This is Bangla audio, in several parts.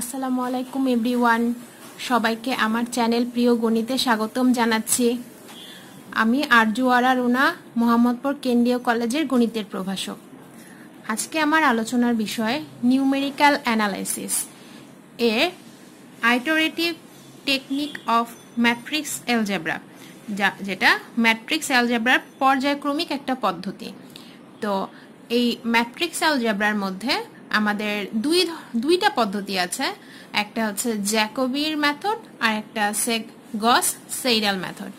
আসসালামু আলাইকুম এভরিওয়ান সবাইকে আমার চ্যানেল প্রিয় গণিতে স্বাগতম জানাচ্ছি আমি আরজু আরা রুনা মোহাম্মদপুর কেন্দ্রীয় কলেজের গণিতের প্রভাষক আজকে আমার আলোচনার বিষয় নিউমেরিক্যাল অ্যানালাইসিস এ iterative technique of matrix algebra যা যেটা ম্যাট্রিক্স অ্যালজেব্রার পর্যায়ক্রমিক একটা পদ্ধতি তো এই ম্যাট্রিক্স অ্যালজেব্রার মধ্যে আমাদের দুই দুইটা পদ্ধতি আছে একটা হচ্ছে জ্যাকোবির মেথড আর একটা আছে গস সেইরাল মেথড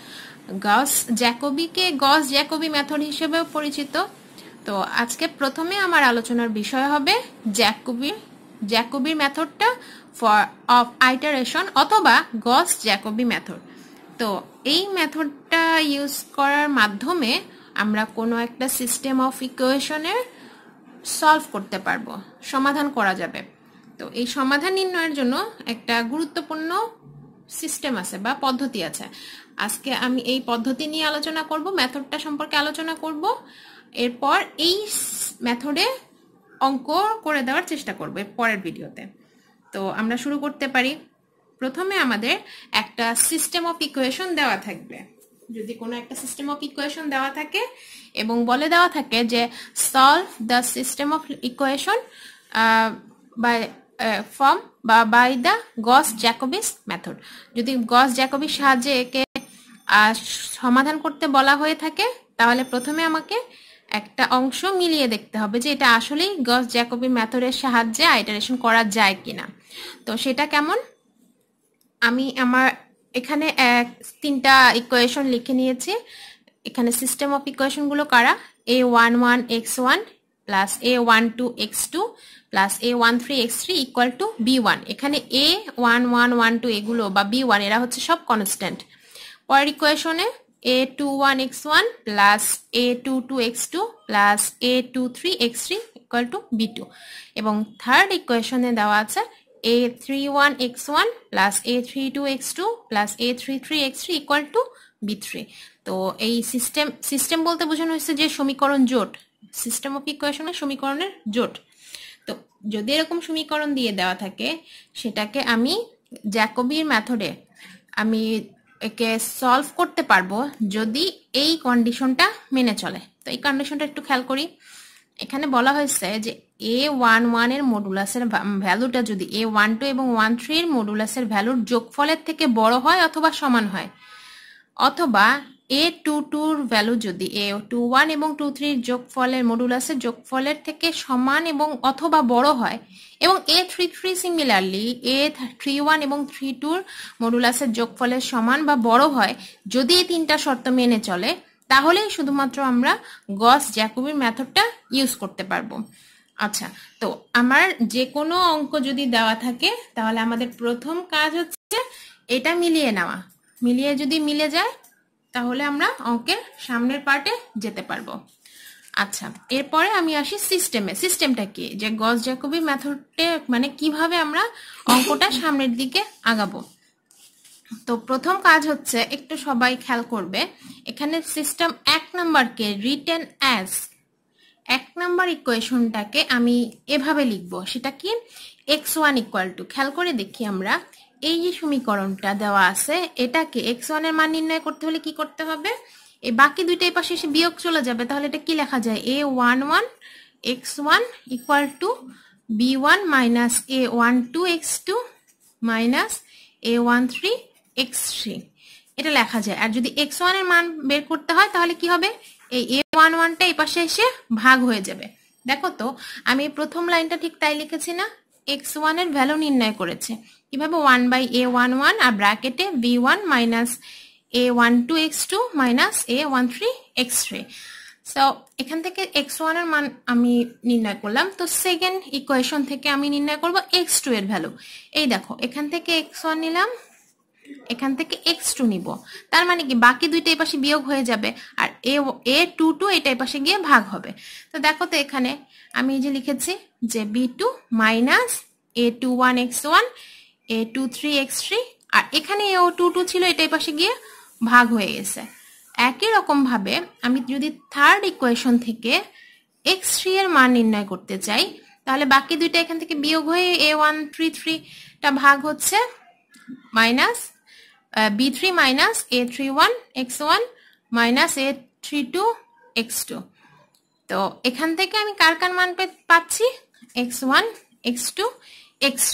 গস জ্যাকোবিকে গস জ্যাকোবি মেথড হিসেবেও পরিচিত তো আজকে প্রথমে আমার আলোচনার বিষয় হবে জ্যাকোবি জ্যাকোবির মেথডটা ফর অফ আইটারেশন অথবা গস জ্যাকোবি মেথড তো এই মেথডটা ইউজ করার মাধ্যমে আমরা কোনো একটা সিস্টেম অফ ইকুয়েশনের সলভ করতে পারবো সমাধান করা যাবে তো এই সমাধান নির্ণয়ের জন্য একটা গুরুত্বপূর্ণ সিস্টেম আছে বা পদ্ধতি আছে আজকে আমি এই পদ্ধতি নিয়ে আলোচনা করব মেথডটা সম্পর্কে আলোচনা করব এরপর এই মেথডে অঙ্ক করে দেওয়ার চেষ্টা করব পরের ভিডিওতে তো আমরা শুরু করতে পারি প্রথমে আমাদের একটা সিস্টেম অফ ইকুয়েশন দেওয়া থাকবে যদি কোনো একটা সিস্টেম অফ ইকুয়েশন দেওয়া থাকে এবং বলে দেওয়া থাকে যে solve the system of equation by form বা by the Gauss Jacobi's method যদি গস জ্যাকোবির সাহায্যে একে সমাধান করতে বলা হয়ে থাকে তাহলে প্রথমে আমাকে একটা অংশ মিলিয়ে দেখতে হবে যে এটা আসলেই গস জ্যাকোবি মেথডের সাহায্যে আইটারেশন করা যায় কিনা তো সেটা কেমন আমি আমার এখানে এক তিনটা ইকুয়েশন লিখে নিয়েছি এখানে সিস্টেম অফ ইকুয়েশনগুলো কারা a one one x one plus a one two x two plus a one three x three equal to b one এখানে a one one one two এগুলো বা বি ওয়ান এরা হচ্ছে সব কনস্ট্যান্ট পরের ইকুয়েশনে a two one x one plus a two two x two plus a two three x three equal to b two এবং থার্ড ইকুয়েশনে দেওয়া আছে a three one x one plus a three two x two plus a three three x three equal to three তো এই সিস্টেম সিস্টেম বলতে বোঝানো হয়েছে যে সমীকরণ জোট সিস্টেম অফ ইকুয়েশনের সমীকরণের জোট তো যদি এরকম সমীকরণ দিয়ে দেওয়া থাকে সেটাকে আমি জ্যাকোবির মেথডে আমি একে সলভ করতে পারবো যদি এই কন্ডিশনটা মেনে চলে তো এই কন্ডিশনটা একটু খেয়াল করি এখানে বলা হয়েছে যে এ ওয়ান ওয়ানের মডুলাসের ভ্যালুটা যদি এ ওয়ান টু এবং ওয়ান থ্রির মডুলাসের ভ্যালুর যোগফলের থেকে বড় হয় অথবা সমান হয় অথবা এ টু টুর ভ্যালু যদি এ টু ওয়ান এবং টু থ্রির যোগফলের মডুলাসের যোগফলের থেকে সমান এবং অথবা বড় হয় এবং a three three similarly a three one এবং থ্রি টুর মডুলাসের যোগফলের সমান বা বড় হয় যদি এই তিনটা শর্ত মেনে চলে তাহলেই শুধুমাত্র আমরা গস জ্যাকোবির মেথডটা ইউজ করতে পারবো আচ্ছা তো আমার যে কোনো অঙ্ক যদি দেওয়া থাকে তাহলে আমাদের প্রথম কাজ হচ্ছে এটা মিলিয়ে নেওয়া মিলিয়ে যদি মিলে যায় তাহলে আমরা অঙ্কের সামনের পার্টে যেতে পারবো আচ্ছা এরপরে আমি আসি সিস্টেমে সিস্টেমটা কি যে গজ জ্যাকবি মেথডে মানে কিভাবে আমরা অঙ্কটা সামনের দিকে আগাবো তো প্রথম কাজ হচ্ছে একটু সবাই খেয়াল করবে এখানে সিস্টেম এক নাম্বারকে রিটেন অ্যাজ এক নাম্বার ইকুয়েশনটাকে আমি এভাবে লিখবো সেটা কি এক্স ওয়ান ইকুয়াল টু খেয়াল করে দেখি আমরা এই যে সমীকরণটা দেওয়া আছে এটাকে এক্স ওয়ানের মান নির্ণয় করতে হলে কি করতে হবে এই বাকি দুইটা এই পাশে এসে বিয়োগ চলে যাবে তাহলে এটা কি লেখা যায় a one one x one equal to b one minus a one two x two minus a one three x three এটা লেখা যায় আর যদি এক্স ওয়ানের মান বের করতে হয় তাহলে কি হবে এই এ ওয়ান ওয়ানটা এই পাশে এসে ভাগ হয়ে যাবে দেখো তো আমি প্রথম লাইনটা ঠিক তাই লিখেছি না এক্স ওয়ানের ভ্যালু নির্ণয় করেছে কিভাবে one by a one one আর ব্র্যাকেটে b one minus a one two x two minus a one three x three so এখান থেকে এক্স ওয়ানের মান আমি নির্ণয় করলাম তো সেকেন্ড ইকুয়েশন থেকে আমি নির্ণয় করব এক্স টু এর ভ্যালু এই দেখো এখান থেকে এক্স ওয়ান নিলাম এখান থেকে এক্স টু নিব তার মানে কি বাকি দুইটা এপাশে বিয়োগ হয়ে যাবে আর এ এ টু টু এটা এপাশে গিয়ে ভাগ হবে তো দেখো তো এখানে আমি এই যে লিখেছি যে b two minus a two one x one a two three x three আর এখানে এ ও টু টু ছিল এটা এপাশে গিয়ে ভাগ হয়ে গেছে একই রকমভাবে আমি যদি থার্ড ইকুয়েশন থেকে এক্স থ্রি এর মান নির্ণয় করতে চাই তাহলে বাকি দুইটা এখান থেকে বিয়োগ হয়ে এ ওয়ান থ্রি থ্রিটা ভাগ হচ্ছে minus uh, b3 minus a31 x1 minus a32 x2 তো এখান থেকে আমি কার কার মান পাচ্ছি x1 x2 x3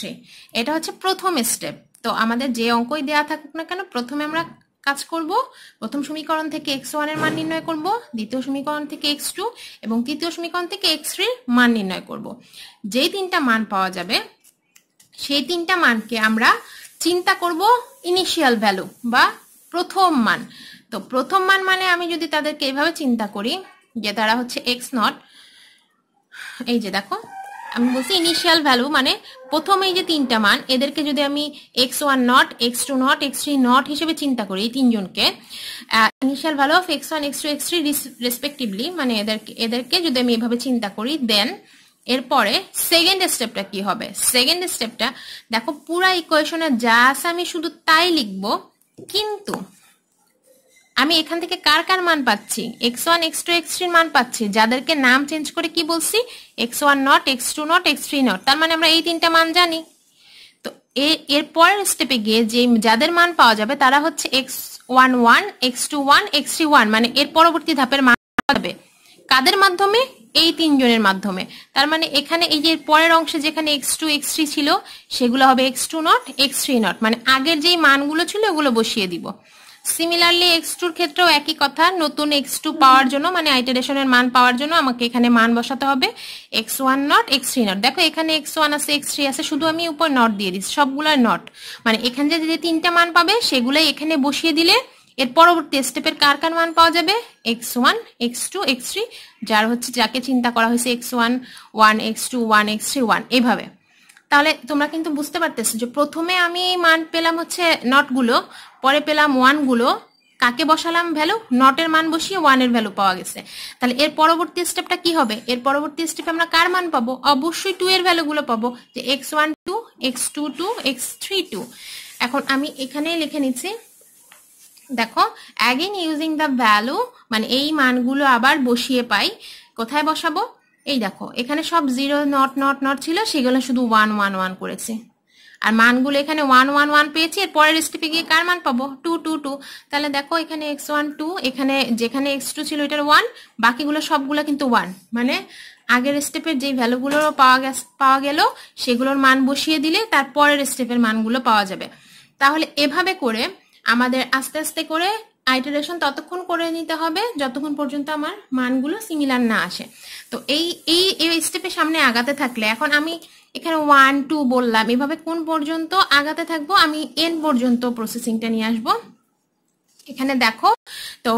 এটা হচ্ছে প্রথম স্টেপ তো আমাদের যে অঙ্কই দেয়া থাকুক না কেন প্রথমে আমরা কাজ করব প্রথম সমীকরণ থেকে এক্স ওয়ান এর মান নির্ণয় করব দ্বিতীয় সমীকরণ থেকে এক্স টু এবং তৃতীয় সমীকরণ থেকে এক্স থ্রির মান নির্ণয় করব যেই তিনটা মান পাওয়া যাবে সেই তিনটা মানকে আমরা চিন্তা করব ইনিশিয়াল ভ্যালু বা প্রথম মান তো প্রথম মান মানে আমি যদি তাদেরকে এইভাবে চিন্তা করি যে তারা হচ্ছে এক্স নট এই যে দেখো আমি বলছি ইনিশিয়াল ভ্যালু মানে প্রথম এই যে তিনটা মান এদেরকে যদি আমি x one not x two not x three not হিসেবে চিন্তা করি এই তিনজনকে initial value of x one x two x three respectively মানে এদেরকে এদেরকে যদি আমি এভাবে চিন্তা করি দেন এরপরে সেকেন্ড স্টেপটা কি হবে সেকেন্ড স্টেপটা দেখো পুরা ইকুয়েশনে যা আছে আমি শুধু তাই লিখব কিন্তু আমি এখান থেকে কার কার মান পাচ্ছি x one x two x থ্রির মান পাচ্ছি যাদেরকে নাম চেঞ্জ করে কি বলছি x one not x two not x three not তার মানে আমরা এই তিনটা মান জানি তো এর পরের স্টেপে গিয়ে যে যাদের মান পাওয়া যাবে তারা হচ্ছে x one one x two one x three one মানে এর পরবর্তী ধাপের মান পাবে কাদের মাধ্যমে এই তিনজনের মাধ্যমে তার মানে এখানে এই যে পরের অংশে যেখানে এক্স টু এক্স থ্রি ছিল সেগুলো হবে x two not x three not মানে আগের যেই মানগুলো ছিল ওগুলো বসিয়ে দিব সিমিলারলি এক্স টুর ক্ষেত্রেও একই কথা নতুন এক্স টু পাওয়ার জন্য মানে আইটারেশনের মান পাওয়ার জন্য আমাকে এখানে মান বসাতে হবে x one not x three not দেখো এখানে এক্স ওয়ান আছে এক্স থ্রি আছে শুধু আমি উপর নট দিয়ে দিচ্ছি সবগুলো নট মানে এখানে যে তিনটা মান পাবে সেগুলোই এখানে বসিয়ে দিলে এর পরবর্তী স্টেপের কার কার মান পাওয়া যাবে x one x two x three যার হচ্ছে যাকে চিন্তা করা হয়েছে x one one x two one x three one এইভাবে তাহলে তোমরা কিন্তু বুঝতে পারতেছো যে প্রথমে আমি মান পেলাম হচ্ছে নটগুলো পরে পেলাম ওয়ানগুলো কাকে বসালাম ভ্যালু নটের মান বসিয়ে ওয়ানের ভ্যালু পাওয়া গেছে তাহলে এর পরবর্তী স্টেপটা কি হবে এর পরবর্তী স্টেপে আমরা কার মান পাবো অবশ্যই টু এর ভ্যালুগুলো পাবো যে x one two x two two x three two এখন আমি এখানেই লিখে নিচ্ছি দেখো অ্যাগেন ইউজিং দ্য ভ্যালু মানে এই মানগুলো আবার বসিয়ে পাই কোথায় বসাবো এই দেখো এখানে সব জিরো নট নট নট ছিল সেগুলো শুধু ওয়ান ওয়ান ওয়ান করেছে আর মানগুলো এখানে ওয়ান ওয়ান ওয়ান পেয়েছি এর পরের স্টেপে গিয়ে কার মান পাবো টু টু টু তাহলে দেখো এখানে এক্স ওয়ান টু এখানে যেখানে এক্স টু ছিল এটার ওয়ান বাকিগুলো সবগুলো কিন্তু ওয়ান মানে আগের স্টেপের যে ভ্যালুগুলো পাওয়া গেছে পাওয়া গেল সেগুলোর মান বসিয়ে দিলে তার পরের স্টেপের মানগুলো পাওয়া যাবে তাহলে এভাবে করে আমাদের আস্তে আস্তে করে আইটারেশন ততক্ষণ করে নিতে হবে যতক্ষণ পর্যন্ত আমার মানগুলো সিমিলার না আসে তো এই এই এই স্টেপের সামনে আগাতে থাকলে এখন আমি এখানে ওয়ান টু বললাম এভাবে কোন পর্যন্ত আগাতে থাকবো আমি এন পর্যন্ত প্রসেসিংটা নিয়ে আসবো এখানে দেখো তো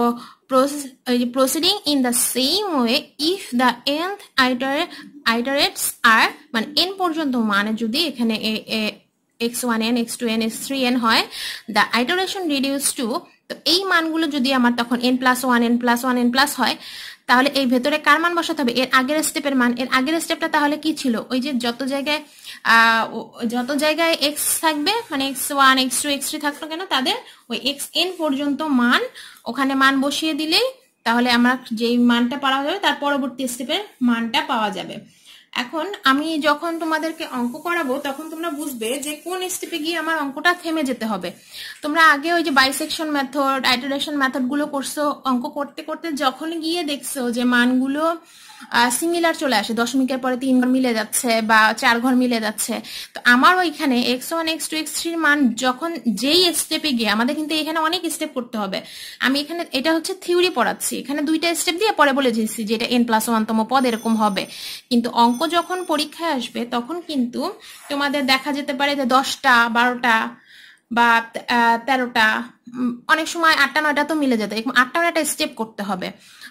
proceeding in the same way if the nth iter iterates are মানে এন পর্যন্ত মানে যদি এখানে x1 n x2 n x3 n হয় দ্য আইটোরেশন রিডিউস টু তো এই মানগুলো যদি আমার তখন n plus one n plus one n plus হয় তাহলে এই ভেতরে কার মান বসাতে হবে এর আগের স্টেপের মান এর আগের স্টেপটা তাহলে কি ছিল ওই যে যত জায়গায় যত জায়গায় এক্স থাকবে মানে x one x two x three থাকতো কেন তাদের ওই এক্স এন পর্যন্ত মান ওখানে মান বসিয়ে দিলেই তাহলে আমরা যেই মানটা পাওয়া যাবে তার পরবর্তী স্টেপের মানটা পাওয়া যাবে এখন আমি যখন তোমাদেরকে অঙ্ক করাবো তখন তোমরা বুঝবে যে কোন স্টেপে গিয়ে আমার অঙ্কটা থেমে যেতে হবে তোমরা আগে ওই যে বাইসেকশন মেথড আইটারেশন মেথডগুলো করছো অঙ্ক করতে করতে যখন গিয়ে দেখছো যে মানগুলো সিমিলার চলে আসে দশমিকের পরে তিন ঘর মিলে যাচ্ছে বা চার ঘর মিলে যাচ্ছে তো আমার ওইখানে x one x two x থ্রির মান যখন যেই স্টেপে গিয়ে আমাদের কিন্তু এখানে অনেক স্টেপ করতে হবে আমি এখানে এটা হচ্ছে থিওরি পড়াচ্ছি এখানে দুইটা স্টেপ দিয়ে পরে বলে যেছি যে এটা এন প্লাস ওয়ানতম পদ এরকম হবে কিন্তু অঙ্ক যখন পরীক্ষায় আসবে তখন কিন্তু তোমাদের দেখা যেতে পারে যে দশটা বারোটা বা তেরোটা অনেক সময় আটটা নয়টা তো মিলে যেত আটটা নয়টা স্টেপ করতে হবে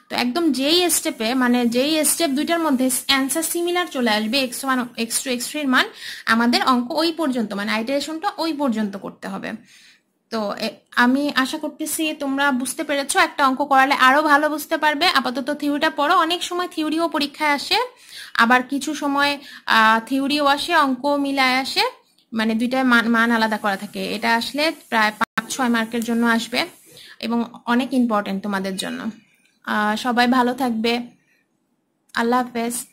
তো একদম যেই স্টেপে মানে যেই স্টেপ দুইটার মধ্যে অ্যান্সার সিমিলার চলে আসবে x one x two x থ্রির মান আমাদের অঙ্ক ওই পর্যন্ত মানে আইটারেশনটা ওই পর্যন্ত করতে হবে তো আমি আশা করতেছি তোমরা বুঝতে পেরেছ একটা অঙ্ক করালে আরো ভালো বুঝতে পারবে আপাতত থিওরিটা পড়ো অনেক সময় থিওরিও পরীক্ষায় আসে আবার কিছু সময় থিওরিও আসে অঙ্ক মিলায় আসে মানে দুইটায় মান মান আলাদা করা থাকে এটা আসলে প্রায় পাঁচ ছয় মার্কের জন্য আসবে এবং অনেক ইম্পর্টেন্ট তোমাদের জন্য সবাই ভালো থাকবে আল্লাহ হাফেজ